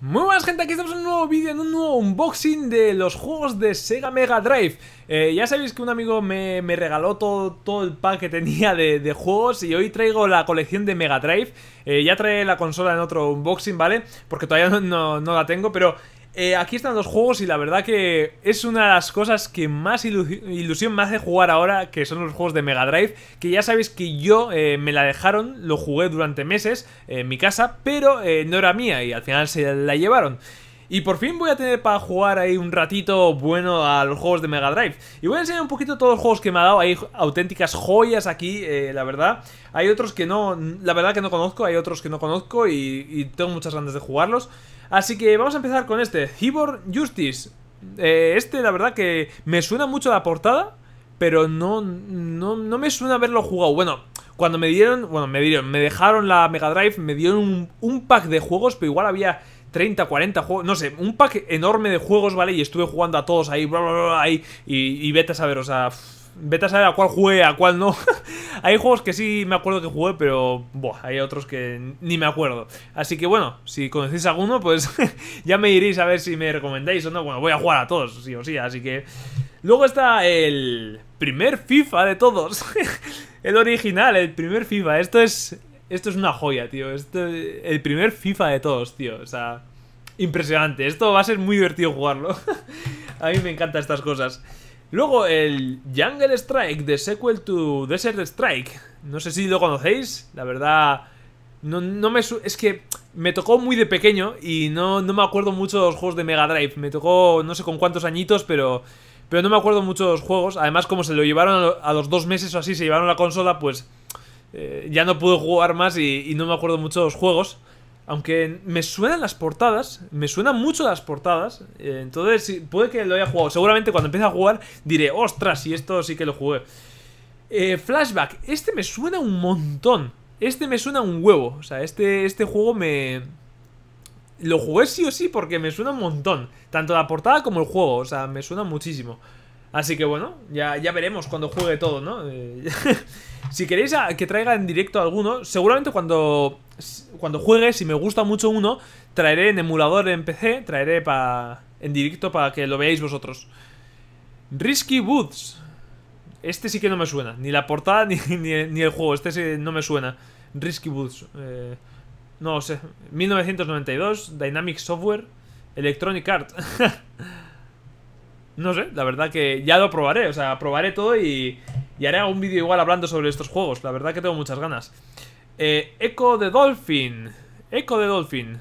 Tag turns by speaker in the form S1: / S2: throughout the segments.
S1: Muy buenas gente, aquí estamos en un nuevo vídeo, en un nuevo unboxing de los juegos de Sega Mega Drive eh, Ya sabéis que un amigo me, regaló todo, todo, el pack que tenía de, juegos y hoy traigo la colección de Mega Drive eh, Ya trae la consola en otro unboxing, ¿vale? Porque todavía no, no la tengo, pero eh, aquí están los juegos y la verdad que es una de las cosas que más ilusión me hace jugar ahora, que son los juegos de Mega Drive, que ya sabéis que yo eh, me la dejaron, lo jugué durante meses eh, en mi casa, pero no era mía y al final se la llevaron. Y por fin voy a tener para jugar ahí un ratito bueno a los juegos de Mega Drive. Y voy a enseñar un poquito todos los juegos que me ha dado. Hay auténticas joyas aquí, eh, la verdad. Hay otros que no, la verdad que no conozco, hay otros que no conozco y, tengo muchas ganas de jugarlos. Así que vamos a empezar con este, Hibor Justice. Eh, este, la verdad que me suena mucho la portada, pero no, no, no me suena haberlo jugado. Bueno, cuando me dieron, bueno, me dieron, me dejaron la Mega Drive, me dieron un, un pack de juegos, pero igual había 30, 40 juegos, no sé, un pack enorme de juegos, ¿vale? Y estuve jugando a todos ahí, bla, bla, bla, ahí, y, vete a saber, o sea, vete a saber a cuál jugué, a cuál no. hay juegos que sí me acuerdo que jugué, pero buah, hay otros que ni me acuerdo. Así que bueno, si conocéis alguno, pues ya me iréis a ver si me recomendáis o no. Bueno, voy a jugar a todos, sí o sí, así que... Luego está el primer FIFA de todos. el original, el primer FIFA. Esto es... Esto es una joya, tío. Esto, el primer FIFA de todos, tío. O sea impresionante. Esto va a ser muy divertido jugarlo. a mí me encantan estas cosas. Luego el Jungle Strike de Sequel to Desert Strike. No sé si lo conocéis, la verdad... No, me... Es que me tocó muy de pequeño y no, me acuerdo mucho de los juegos de Mega Drive. Me tocó no sé con cuántos añitos, pero, pero no me acuerdo mucho de los juegos. Además, como se lo llevaron a los dos meses o así, se llevaron la consola, pues eh, ya no pude jugar más y, y, no me acuerdo mucho de los juegos. Aunque me suenan las portadas, me suenan mucho las portadas. Eh, entonces, puede que lo haya jugado. Seguramente cuando empiece a jugar diré, ostras, Y esto sí que lo jugué. Eh, flashback, este me suena un montón. Este me suena un huevo. O sea, este, este juego me. Lo jugué sí o sí porque me suena un montón. Tanto la portada como el juego. O sea, me suena muchísimo. Así que bueno, ya, ya veremos cuando juegue todo, ¿no? Eh, si queréis que traiga en directo alguno, seguramente cuando cuando juegue, si me gusta mucho uno, traeré en emulador en PC, traeré para en directo para que lo veáis vosotros. Risky Boots Este sí que no me suena. Ni la portada ni, ni, el juego. Este sí no me suena. Risky Boots eh, no sé. 1992. Dynamic Software. Electronic Art. no sé. La verdad que ya lo probaré. O sea, probaré todo y, y haré un vídeo igual hablando sobre estos juegos. La verdad que tengo muchas ganas. Eco eh, Echo de Dolphin. Echo de Dolphin.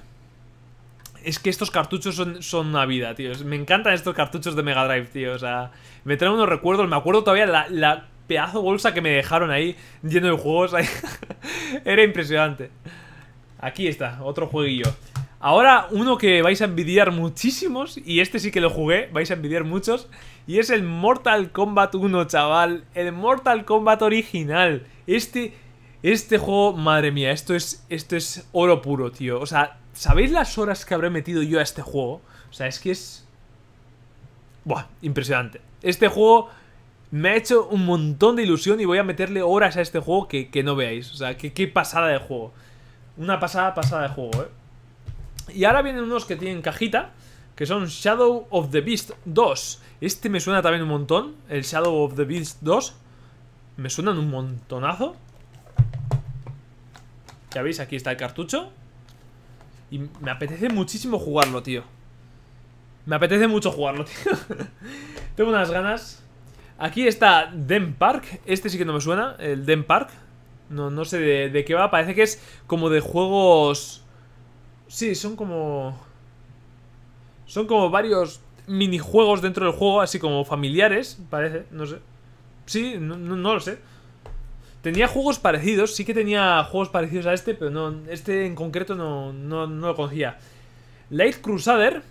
S1: Es que estos cartuchos son, son una vida, tío. Me encantan estos cartuchos de Mega Drive, tío. O sea, me traen unos recuerdos. Me acuerdo todavía la, la pedazo bolsa que me dejaron ahí lleno de juegos. Era impresionante. Aquí está, otro jueguillo. Ahora uno que vais a envidiar muchísimos, y este sí que lo jugué, vais a envidiar muchos, y es el Mortal Kombat 1, chaval. El Mortal Kombat original. Este este juego, madre mía, esto es, esto es oro puro, tío. O sea, ¿sabéis las horas que habré metido yo a este juego? O sea, es que es... Buah, impresionante. Este juego me ha hecho un montón de ilusión y voy a meterle horas a este juego que, que no veáis. O sea, qué pasada de juego. Una pasada, pasada de juego, ¿eh? Y ahora vienen unos que tienen cajita, que son Shadow of the Beast 2. Este me suena también un montón, el Shadow of the Beast 2. Me suenan un montonazo. Ya veis, aquí está el cartucho Y me apetece muchísimo jugarlo, tío Me apetece mucho jugarlo, tío Tengo unas ganas Aquí está Dem Park Este sí que no me suena, el Dem Park No, sé de, qué va, parece que es como de juegos... Sí, son como... Son como varios minijuegos dentro del juego, así como familiares, parece, no sé. Sí, no lo sé. Tenía juegos parecidos, sí que tenía juegos parecidos a este, pero no, este en concreto no, no, lo conocía. Light Crusader,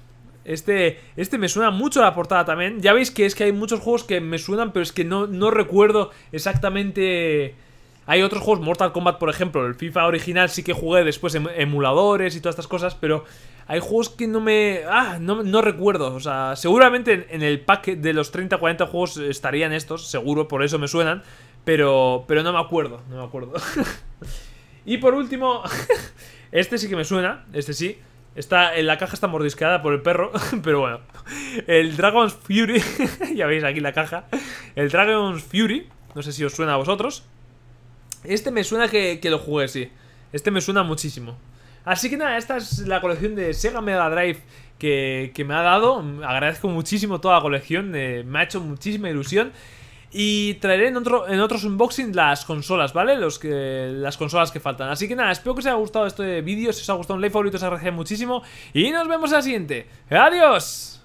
S1: este, este me suena mucho a la portada también. Ya veis que es que hay muchos juegos que me suenan, pero es que no, no recuerdo exactamente... Hay otros juegos, Mortal Kombat por ejemplo, el FIFA original sí que jugué después em, emuladores y todas estas cosas, pero hay juegos que no me... Ah, no, no recuerdo, o sea, seguramente en, el pack de los 30-40 juegos estarían estos, seguro, por eso me suenan, pero, pero no me acuerdo, no me acuerdo. y por último, este sí que me suena, este sí. Está, en la caja está mordisqueada por el perro, pero bueno. El Dragon's Fury, ya veis aquí la caja. El Dragon's Fury, no sé si os suena a vosotros. Este me suena que, lo jugué, sí. Este me suena muchísimo. Así que nada, esta es la colección de Sega Mega Drive que, que me ha dado. Agradezco muchísimo toda la colección, eh, me ha hecho muchísima ilusión. Y traeré en, otro, en otros unboxing las consolas, ¿vale? Los que, las consolas que faltan. Así que nada, espero que os haya gustado este vídeo. Si os ha gustado un like favorito, os agradecería muchísimo. Y nos vemos en la siguiente. ¡Adiós!